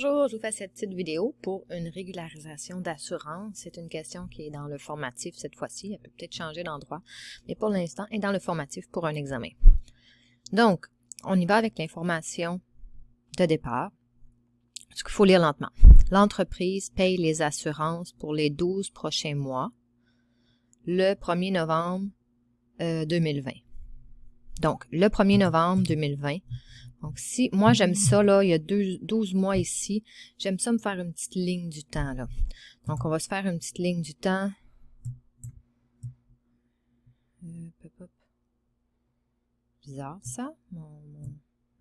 Bonjour, je vous fais cette petite vidéo pour une régularisation d'assurance. C'est une question qui est dans le formatif cette fois-ci. Elle peut peut-être changer d'endroit, mais pour l'instant, elle est dans le formatif pour un examen. Donc, on y va avec l'information de départ. Ce qu'il faut lire lentement. L'entreprise paye les assurances pour les 12 prochains mois, le 1er novembre 2020. Euh, Donc, le 1er novembre 2020, donc, si moi j'aime ça, là, il y a 12 mois ici, j'aime ça me faire une petite ligne du temps. Là. Donc, on va se faire une petite ligne du temps. Euh, Bizarre ça. Mon,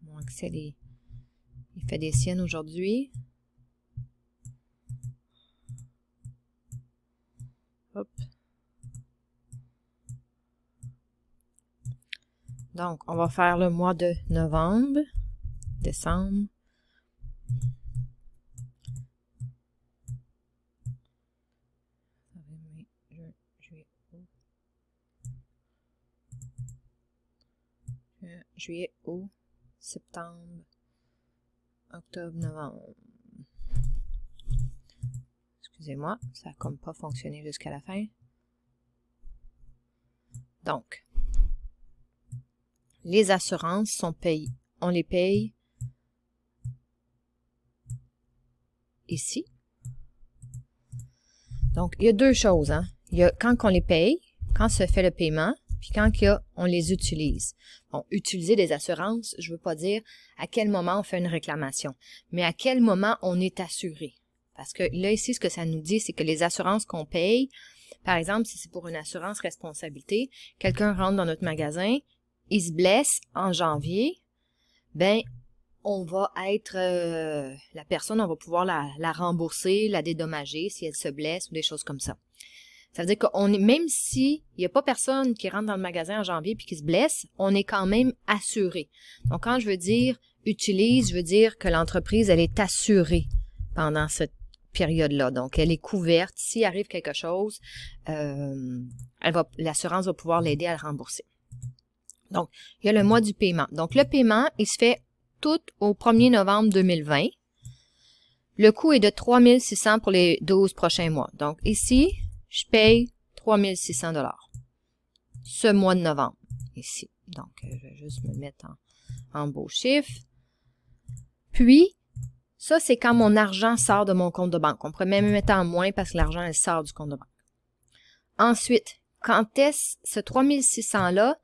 mon, il fait des siennes aujourd'hui. Donc, on va faire le mois de novembre, décembre. juillet, août, septembre, octobre, novembre. Excusez-moi, ça n'a comme pas fonctionné jusqu'à la fin. Donc, les assurances sont payées. On les paye ici. Donc, il y a deux choses. Hein? Il y a quand on les paye, quand se fait le paiement, puis quand on les utilise. Bon, utiliser des assurances, je ne veux pas dire à quel moment on fait une réclamation, mais à quel moment on est assuré. Parce que là, ici, ce que ça nous dit, c'est que les assurances qu'on paye, par exemple, si c'est pour une assurance responsabilité, quelqu'un rentre dans notre magasin, il se blesse en janvier, ben on va être euh, la personne, on va pouvoir la, rembourser, la dédommager si elle se blesse ou des choses comme ça. Ça veut dire qu'on est même s'il n'y a pas personne qui rentre dans le magasin en janvier puis qui se blesse, on est quand même assuré. Donc quand je veux dire utilise, je veux dire que l'entreprise elle est assurée pendant cette période-là. Donc, elle est couverte. S'il arrive quelque chose, euh, l'assurance va, va pouvoir l'aider à le rembourser. Donc, il y a le mois du paiement. Donc, le paiement, il se fait tout au 1er novembre 2020. Le coût est de 3600 pour les 12 prochains mois. Donc, ici, je paye 3600 dollars ce mois de novembre, ici. Donc, euh, je vais juste me mettre en, beau chiffre. Puis, ça, c'est quand mon argent sort de mon compte de banque. On pourrait même mettre en moins parce que l'argent, elle sort du compte de banque. Ensuite, quand est-ce ce 3600-là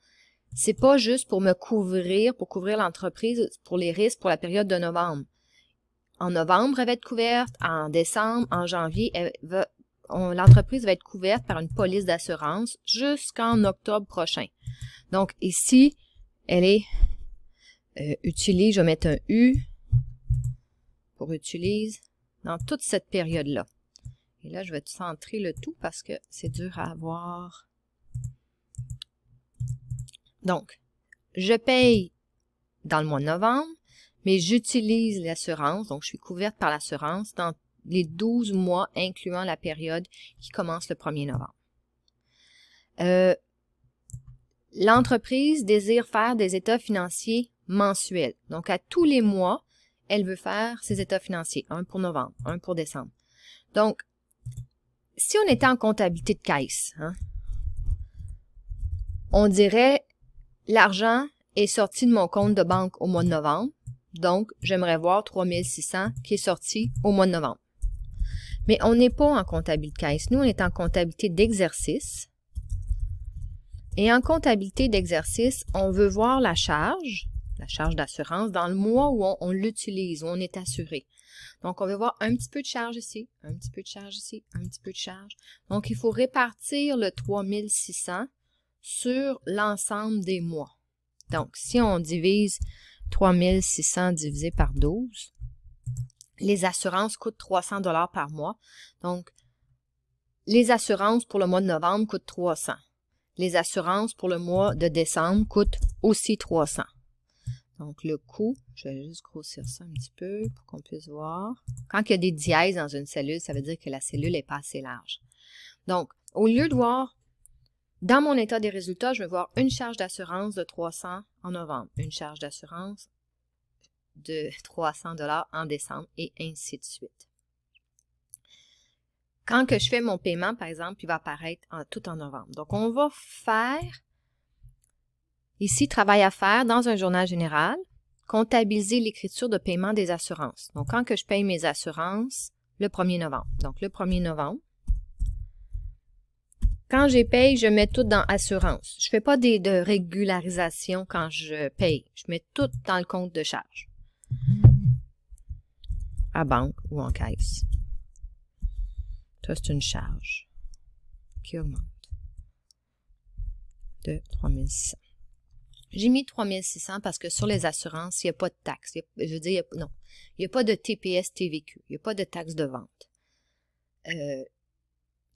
c'est pas juste pour me couvrir, pour couvrir l'entreprise pour les risques pour la période de novembre. En novembre, elle va être couverte. En décembre, en janvier, l'entreprise va être couverte par une police d'assurance jusqu'en octobre prochain. Donc ici, elle est euh, utilisée. je vais mettre un U pour utilise dans toute cette période-là. Et là, je vais centrer le tout parce que c'est dur à voir donc, je paye dans le mois de novembre, mais j'utilise l'assurance, donc je suis couverte par l'assurance dans les 12 mois, incluant la période qui commence le 1er novembre. Euh, l'entreprise désire faire des états financiers mensuels. Donc, à tous les mois, elle veut faire ses états financiers, un pour novembre, un pour décembre. Donc, si on était en comptabilité de caisse, hein, on dirait L'argent est sorti de mon compte de banque au mois de novembre, donc j'aimerais voir 3600 qui est sorti au mois de novembre. Mais on n'est pas en comptabilité de caisse, nous on est en comptabilité d'exercice. Et en comptabilité d'exercice, on veut voir la charge, la charge d'assurance, dans le mois où on, l'utilise, où on est assuré. Donc, on veut voir un petit peu de charge ici, un petit peu de charge ici, un petit peu de charge. Donc, il faut répartir le 3600 sur l'ensemble des mois. Donc, si on divise 3600 divisé par 12, les assurances coûtent 300 dollars par mois. Donc, les assurances pour le mois de novembre coûtent 300. Les assurances pour le mois de décembre coûtent aussi 300. Donc, le coût, je vais juste grossir ça un petit peu pour qu'on puisse voir. Quand il y a des dièses dans une cellule, ça veut dire que la cellule n'est pas assez large. Donc, au lieu de voir dans mon état des résultats, je vais voir une charge d'assurance de 300 en novembre, une charge d'assurance de 300 dollars en décembre et ainsi de suite. Quand que je fais mon paiement, par exemple, il va apparaître tout en novembre. Donc, on va faire ici travail à faire dans un journal général, comptabiliser l'écriture de paiement des assurances. Donc, quand que je paye mes assurances, le 1er novembre. Donc, le 1er novembre, quand j'ai paye, je mets tout dans assurance. Je fais pas des, de régularisation quand je paye. Je mets tout dans le compte de charge. À banque ou en caisse. Ça, c'est une charge qui augmente de 3600. J'ai mis 3600 parce que sur les assurances, il n'y a pas de taxe. je veux dire, non, il n'y a pas de TPS, TVQ. Il n'y a pas de taxe de vente. Euh,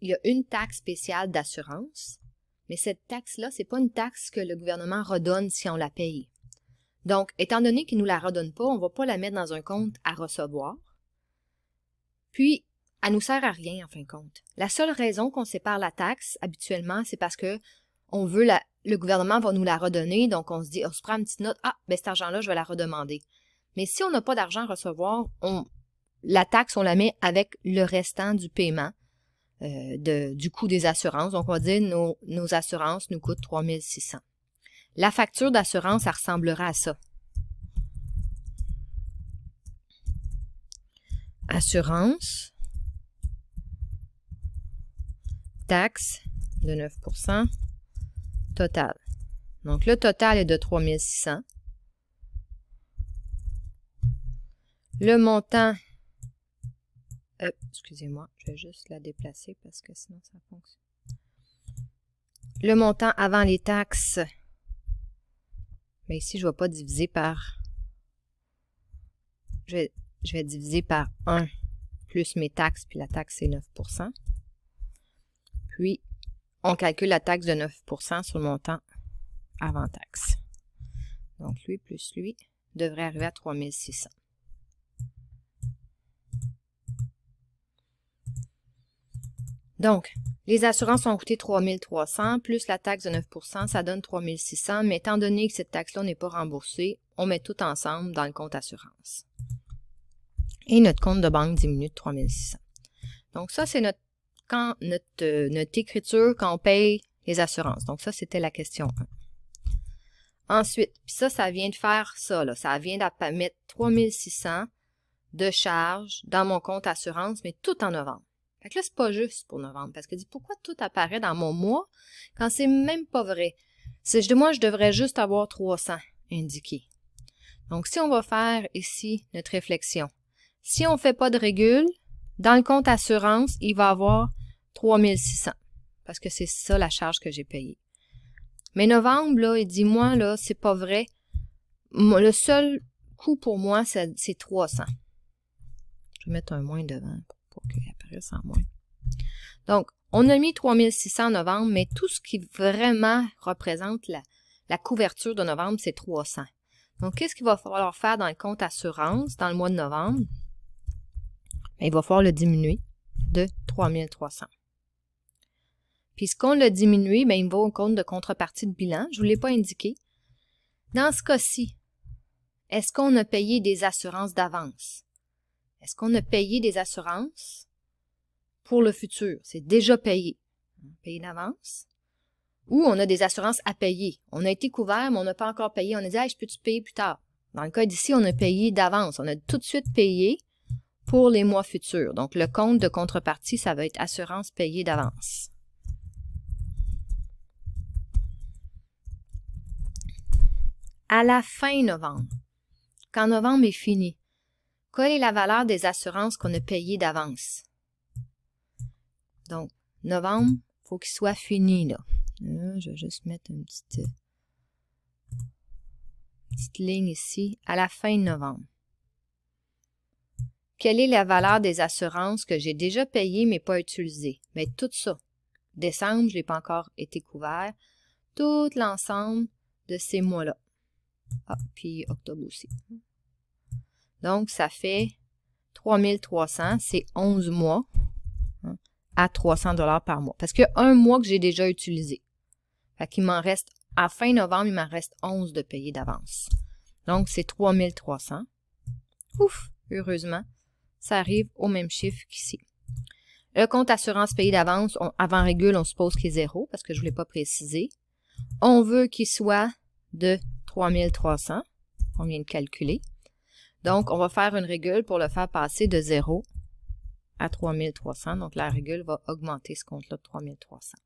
il y a une taxe spéciale d'assurance, mais cette taxe-là, c'est pas une taxe que le gouvernement redonne si on la paye. Donc, étant donné qu'il ne nous la redonne pas, on ne va pas la mettre dans un compte à recevoir. Puis, elle nous sert à rien, en fin de compte. La seule raison qu'on sépare la taxe, habituellement, c'est parce que on veut la, le gouvernement va nous la redonner, donc on se dit, on ah, se prend une petite note, ah, ben cet argent-là, je vais la redemander. Mais si on n'a pas d'argent à recevoir, on, la taxe, on la met avec le restant du paiement euh, de, du coût des assurances. Donc, on va dire nos, nos assurances nous coûtent 3600. La facture d'assurance, ça ressemblera à ça. Assurance, taxe de 9 total. Donc, le total est de 3600. Le montant euh, excusez-moi, je vais juste la déplacer parce que sinon ça fonctionne. Le montant avant les taxes. Mais ici, je ne vais pas diviser par... Je vais, diviser par 1 plus mes taxes, puis la taxe, c'est 9 Puis, on calcule la taxe de 9 sur le montant avant taxe. Donc, lui plus lui devrait arriver à 3600. Donc, les assurances ont coûté 3300 plus la taxe de 9 ça donne 3600, mais étant donné que cette taxe-là n'est pas remboursée, on met tout ensemble dans le compte assurance. Et notre compte de banque diminue de 3600. Donc ça, c'est notre, quand, notre, euh, notre écriture quand on paye les assurances. Donc ça, c'était la question 1. Ensuite, ça, ça vient de faire ça, là. Ça vient de mettre 3600 de charges dans mon compte assurance, mais tout en novembre. Fait que là, c'est pas juste pour novembre, parce que dit pourquoi tout apparaît dans mon mois quand c'est même pas vrai? C'est de moi, je devrais juste avoir 300 indiqués. Donc, si on va faire ici notre réflexion, si on ne fait pas de régule, dans le compte assurance, il va avoir 3600, parce que c'est ça la charge que j'ai payée. Mais novembre, là, il dit, moi, là, c'est pas vrai. Le seul coût pour moi, c'est 300. Je vais mettre un moins devant moins. Donc, on a mis 3600 en novembre, mais tout ce qui vraiment représente la, couverture de novembre, c'est 300. Donc, qu'est-ce qu'il va falloir faire dans le compte assurance dans le mois de novembre? Ben, il va falloir le diminuer de 3300. Puisqu'on l'a diminué, ben, il il va au compte de contrepartie de bilan. Je ne vous l'ai pas indiqué. Dans ce cas-ci, est-ce qu'on a payé des assurances d'avance? Est-ce qu'on a payé des assurances pour le futur? C'est déjà payé. Payé d'avance. Ou on a des assurances à payer. On a été couvert, mais on n'a pas encore payé. On a dit, Ah, je peux-tu payer plus tard? Dans le cas d'ici, on a payé d'avance. On a tout de suite payé pour les mois futurs. Donc, le compte de contrepartie, ça va être assurance payée d'avance. À la fin novembre, quand novembre est fini, quelle est la valeur des assurances qu'on a payées d'avance? Donc, novembre, faut qu'il soit fini, là. Je vais juste mettre une euh, petite, ligne ici, à la fin de novembre. Quelle est la valeur des assurances que j'ai déjà payées mais pas utilisées? Mais tout ça. Décembre, je n'ai pas encore été couvert. Tout l'ensemble de ces mois-là. Ah, puis octobre aussi. Donc, ça fait 3300, c'est 11 mois hein, à 300 dollars par mois. Parce que un mois que j'ai déjà utilisé. Fait qu'il m'en reste, à fin novembre, il m'en reste 11 de payer d'avance. Donc, c'est 3300. Ouf, heureusement, ça arrive au même chiffre qu'ici. Le compte assurance payé d'avance, avant régule, on suppose qu'il est zéro parce que je ne voulais pas préciser. On veut qu'il soit de 3300. On vient de calculer. Donc, on va faire une régule pour le faire passer de 0 à 3300. Donc, la régule va augmenter ce compte-là de 3300.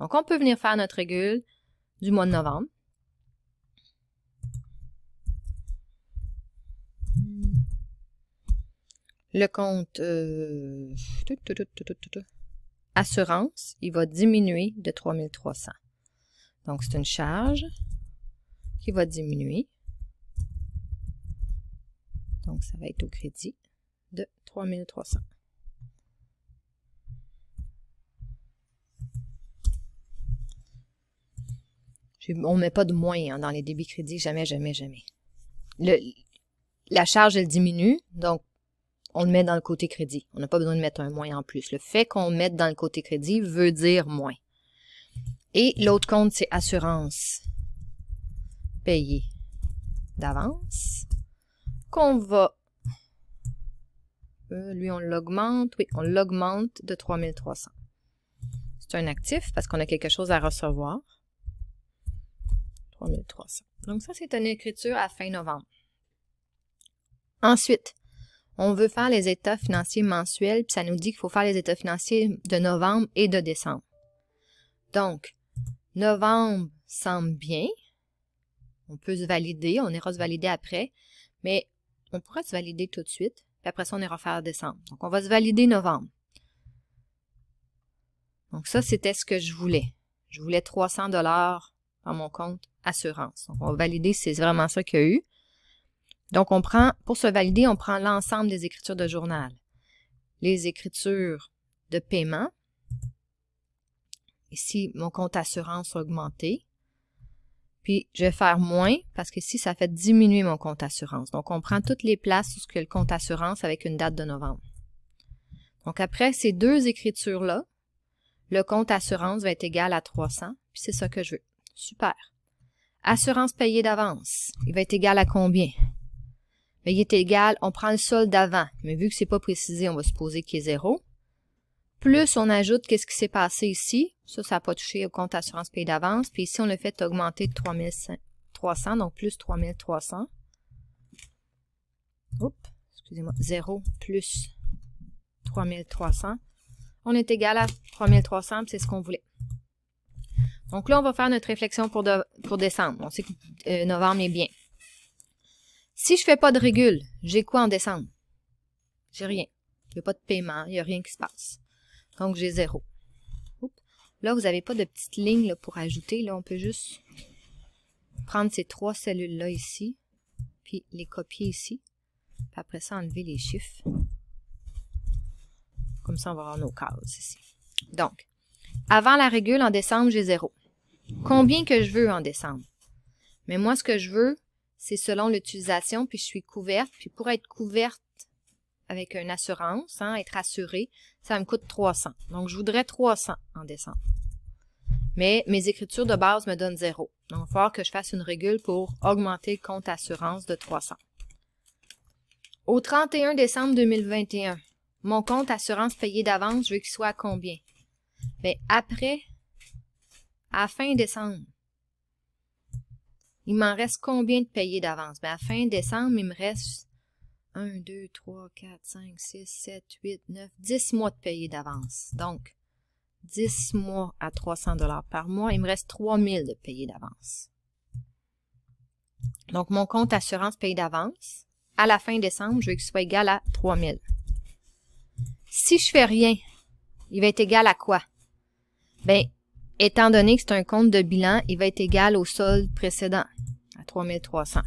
Donc, on peut venir faire notre régule du mois de novembre. Le compte euh, assurance, il va diminuer de 3300. Donc, c'est une charge qui va diminuer donc, ça va être au crédit de 3300. On ne met pas de moins » dans les débits crédits, jamais, jamais, jamais. la charge, elle diminue, donc on le met dans le côté crédit. On n'a pas besoin de mettre un moins » en plus. Le fait qu'on le mette dans le côté crédit veut dire moins. Et l'autre compte, c'est assurance payée d'avance qu'on va... Euh, lui, on l'augmente. Oui, on l'augmente de 3300. C'est un actif parce qu'on a quelque chose à recevoir. 3300. Donc ça, c'est une écriture à fin novembre. Ensuite, on veut faire les états financiers mensuels, puis ça nous dit qu'il faut faire les états financiers de novembre et de décembre. Donc, novembre semble bien. On peut se valider, on ira se valider après. Mais on pourrait se valider tout de suite. Puis après ça, on ira faire décembre. Donc, on va se valider novembre. Donc, ça, c'était ce que je voulais. Je voulais 300 dollars dans mon compte assurance. Donc, on va valider, c'est vraiment ça qu'il y a eu. Donc, on prend, pour se valider, on prend l'ensemble des écritures de journal. Les écritures de paiement. Ici, mon compte assurance augmenté. Puis, je vais faire moins parce que si ça fait diminuer mon compte assurance. Donc, on prend toutes les places sur ce que le compte assurance avec une date de novembre. Donc, après ces deux écritures-là, le compte assurance va être égal à 300. Puis, c'est ça que je veux. Super. Assurance payée d'avance, il va être égal à combien? Mais ben, il est égal, on prend le solde d'avant. Mais vu que c'est pas précisé, on va supposer qu'il est zéro plus on ajoute qu'est-ce qui s'est passé ici. Ça, ça n'a pas touché au compte assurance payé d'avance. Puis ici, on le fait augmenter de 3300, donc plus 3300. Oups, excusez-moi, 0 plus 3300. On est égal à 3300, c'est ce qu'on voulait. Donc là, on va faire notre réflexion pour, pour décembre. On sait que euh, novembre est bien. Si je ne fais pas de régule, j'ai quoi en décembre? J'ai rien. Il n'y a pas de paiement, il n'y a rien qui se passe. Donc, j'ai zéro. Là, vous n'avez pas de petite ligne pour ajouter. Là, on peut juste prendre ces trois cellules-là ici, puis les copier ici. après ça, enlever les chiffres. Comme ça, on va avoir nos cases ici. Donc, avant la régule, en décembre, j'ai zéro. Combien que je veux en décembre? Mais moi, ce que je veux, c'est selon l'utilisation, puis je suis couverte. Puis pour être couverte avec une assurance, sans hein, être assuré, ça me coûte 300. Donc, je voudrais 300 en décembre. Mais mes écritures de base me donnent zéro. Donc, il va falloir que je fasse une régule pour augmenter le compte assurance de 300. Au 31 décembre 2021, mon compte assurance payé d'avance, je veux qu'il soit à combien? Mais ben, après, à fin décembre, il m'en reste combien de payer d'avance? Mais ben, à fin décembre, il me reste 1, 2, 3, 4, 5, 6, 7, 8, 9, 10 mois de payer d'avance. Donc, 10 mois à 300 dollars par mois, il me reste 3000 de payer d'avance. Donc, mon compte assurance payé d'avance, à la fin décembre, je veux qu'il soit égal à 3000. Si je fais rien, il va être égal à quoi? Ben, étant donné que c'est un compte de bilan, il va être égal au solde précédent, à 3300.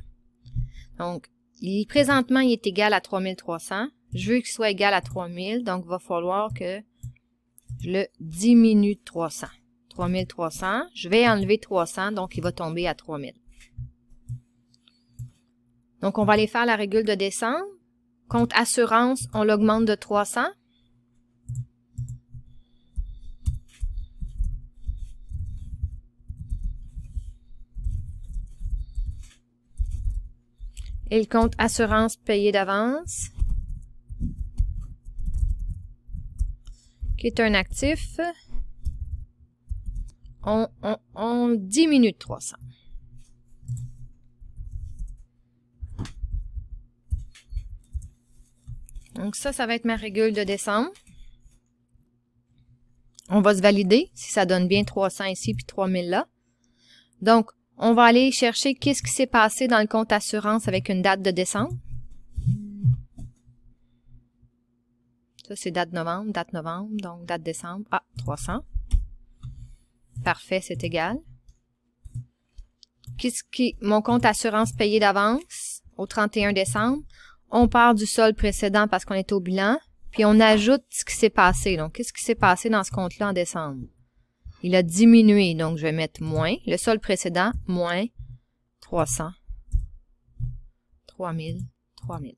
Donc, il, présentement, il est égal à 3300. Je veux qu'il soit égal à 3000, donc il va falloir que je le diminue de 300. 3300, je vais enlever 300, donc il va tomber à 3000. Donc, on va aller faire la régule de descente. Compte assurance, on l'augmente de 300. et le compte assurance payé d'avance, qui est un actif. On, on, on diminue 300. Donc ça, ça va être ma régule de décembre. On va se valider si ça donne bien 300 ici puis 3000 là. Donc, on va aller chercher qu'est-ce qui s'est passé dans le compte assurance avec une date de décembre. Ça, c'est date novembre, date novembre, donc date décembre. Ah, 300. Parfait, c'est égal. Qu'est-ce qui... Mon compte assurance payé d'avance au 31 décembre. On part du sol précédent parce qu'on est au bilan. Puis on ajoute ce qui s'est passé. Donc, qu'est-ce qui s'est passé dans ce compte-là en décembre? Il a diminué, donc je vais mettre moins. Le sol précédent, moins 300, 3000, 3000.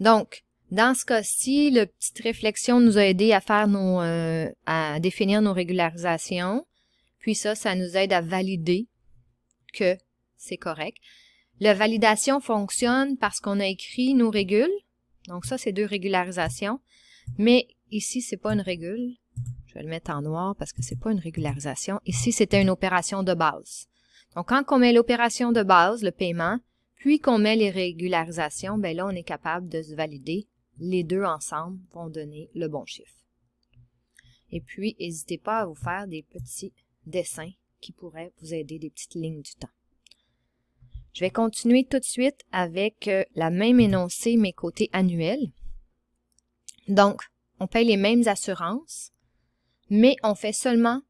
Donc, dans ce cas-ci, la petite réflexion nous a aidé à faire nos, euh, à définir nos régularisations. Puis ça, ça nous aide à valider que c'est correct. La validation fonctionne parce qu'on a écrit nos régules. Donc ça, c'est deux régularisations. Mais ici, c'est pas une régule vais le mettre en noir parce que c'est pas une régularisation. Ici, c'était une opération de base. Donc, quand on met l'opération de base, le paiement, puis qu'on met les régularisations, ben là, on est capable de se valider. Les deux ensemble vont donner le bon chiffre. Et puis, n'hésitez pas à vous faire des petits dessins qui pourraient vous aider, des petites lignes du temps. Je vais continuer tout de suite avec euh, la même énoncé, mes côtés annuels. Donc, on paye les mêmes assurances, mais on fait seulement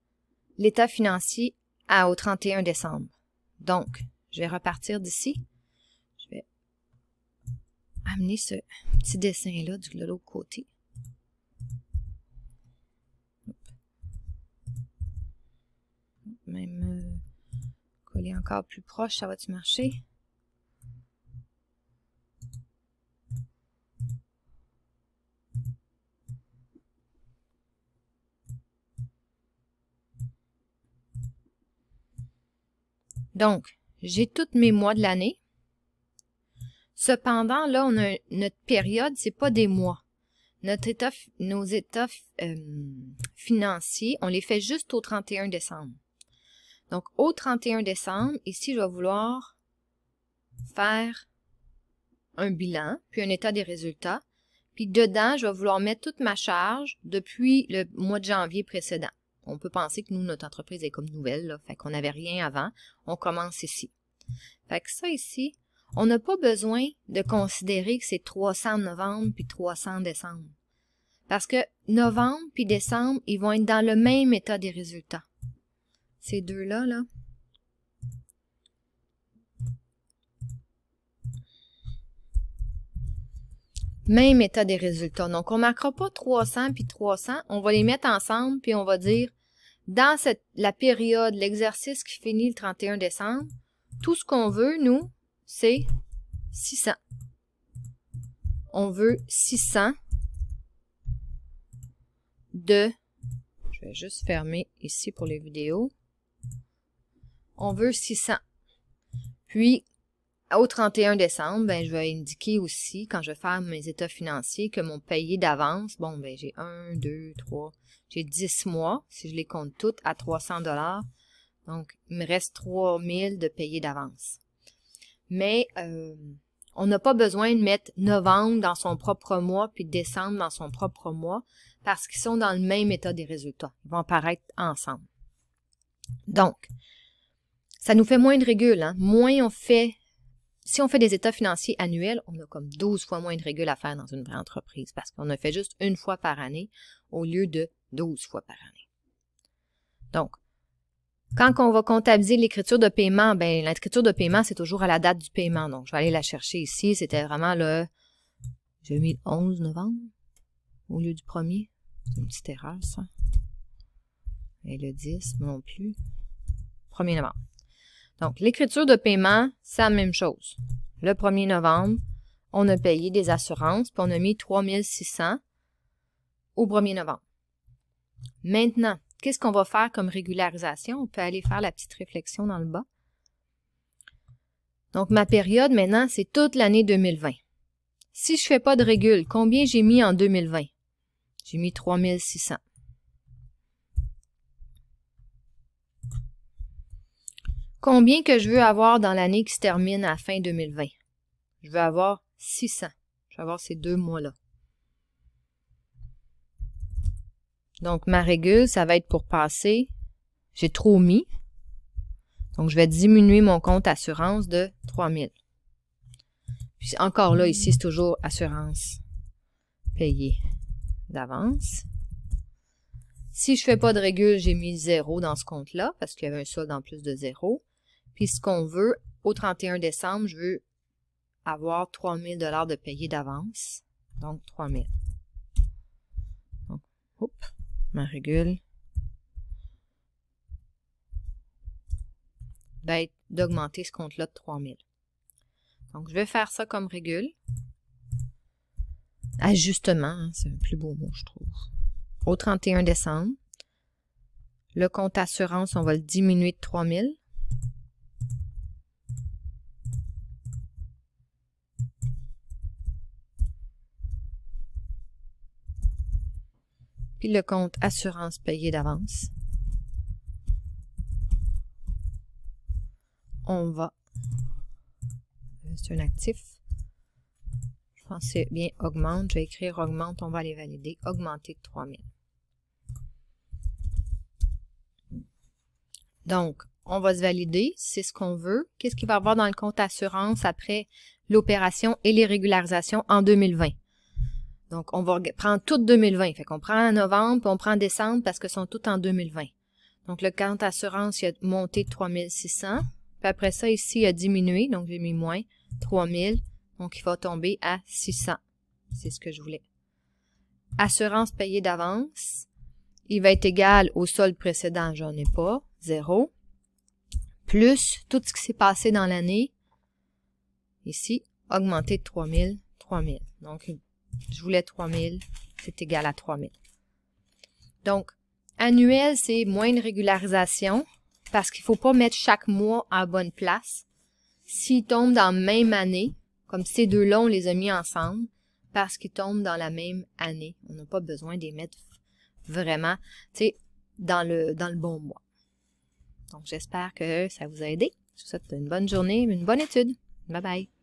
l'état financier à, au 31 décembre. Donc, je vais repartir d'ici. Je vais amener ce petit dessin-là de l'autre côté. Même euh, coller encore plus proche, ça va-tu marcher? Donc, j'ai tous mes mois de l'année. Cependant, là, on a, notre période, c'est pas des mois. Notre nos états euh, financiers, on les fait juste au 31 décembre. Donc, au 31 décembre, ici, je vais vouloir faire un bilan, puis un état des résultats. Puis dedans, je vais vouloir mettre toute ma charge depuis le mois de janvier précédent on peut penser que nous, notre entreprise est comme nouvelle, là, fait qu'on n'avait rien avant, on commence ici. Fait que ça ici, on n'a pas besoin de considérer que c'est 300 novembre puis 300 décembre. Parce que novembre puis décembre, ils vont être dans le même état des résultats. Ces deux-là, là. Même état des résultats. Donc, on ne marquera pas 300 puis 300. On va les mettre ensemble puis on va dire dans cette, la période, l'exercice qui finit le 31 décembre, tout ce qu'on veut, nous, c'est 600. On veut 600 de... Je vais juste fermer ici pour les vidéos. On veut 600. Puis, au 31 décembre, ben, je vais indiquer aussi, quand je vais faire mes états financiers, que mon payé d'avance, bon, ben, j'ai 1, 2, 3, j'ai 10 mois, si je les compte toutes, à 300 dollars. Donc, il me reste 3000 de payé d'avance. Mais euh, on n'a pas besoin de mettre novembre dans son propre mois, puis décembre dans son propre mois, parce qu'ils sont dans le même état des résultats. Ils vont paraître ensemble. Donc, ça nous fait moins de régule. Hein. Moins on fait si on fait des états financiers annuels, on a comme 12 fois moins de régules à faire dans une vraie entreprise parce qu'on a fait juste une fois par année au lieu de 12 fois par année. Donc, quand on va comptabiliser l'écriture de paiement, ben l'écriture de paiement, c'est toujours à la date du paiement. Donc, je vais aller la chercher ici. C'était vraiment le 2011 novembre au lieu du 1er. C'est une petite erreur, ça. Et le 10 non plus. 1er novembre. Donc, l'écriture de paiement, c'est la même chose. Le 1er novembre, on a payé des assurances, puis on a mis 3600 au 1er novembre. Maintenant, qu'est-ce qu'on va faire comme régularisation? On peut aller faire la petite réflexion dans le bas. Donc, ma période maintenant, c'est toute l'année 2020. Si je ne fais pas de régule, combien j'ai mis en 2020? J'ai mis 3600. Combien que je veux avoir dans l'année qui se termine à fin 2020? Je veux avoir 600. Je veux avoir ces deux mois-là. Donc, ma régule, ça va être pour passer. J'ai trop mis. Donc, je vais diminuer mon compte assurance de 3000. Puis encore là, ici, c'est toujours assurance payée d'avance. Si je fais pas de régule, j'ai mis zéro dans ce compte-là parce qu'il y avait un solde en plus de zéro. Puis ce qu'on veut, au 31 décembre, je veux avoir 3000 dollars de payé d'avance. Donc 3000. Donc, oups, ma régule. être d'augmenter ce compte-là de 3000. Donc je vais faire ça comme régule. Ajustement, hein, c'est un plus beau mot, je trouve. Au 31 décembre, le compte assurance, on va le diminuer de 3000. puis le compte assurance payé d'avance. On va, euh, c'est un actif, je pense que c'est bien augmente, je vais écrire augmente, on va aller valider, augmenter de 3000. Donc, on va se valider, c'est ce qu'on veut. Qu'est-ce qu'il va y avoir dans le compte assurance après l'opération et les régularisations en 2020? Donc, on va prendre tout 2020. Fait qu'on prend novembre, puis on prend décembre parce que sont toutes en 2020. Donc, le compte assurance, il a monté de 3600. Puis après ça, ici, il a diminué. Donc, j'ai mis moins 3000. Donc, il va tomber à 600. C'est ce que je voulais. Assurance payée d'avance. Il va être égal au solde précédent. J'en ai pas. Zéro. Plus tout ce qui s'est passé dans l'année. Ici, augmenté de 3000, 3000. Donc, je voulais 3000, c'est égal à 3000. Donc, annuel, c'est moins de régularisation parce qu'il faut pas mettre chaque mois à bonne place. S'ils tombent dans la même année, comme ces deux-là, on les a mis ensemble, parce qu'ils tombent dans la même année. On n'a pas besoin d'y mettre vraiment, tu dans le, dans le bon mois. Donc, j'espère que ça vous a aidé. Je vous souhaite une bonne journée, une bonne étude. Bye bye.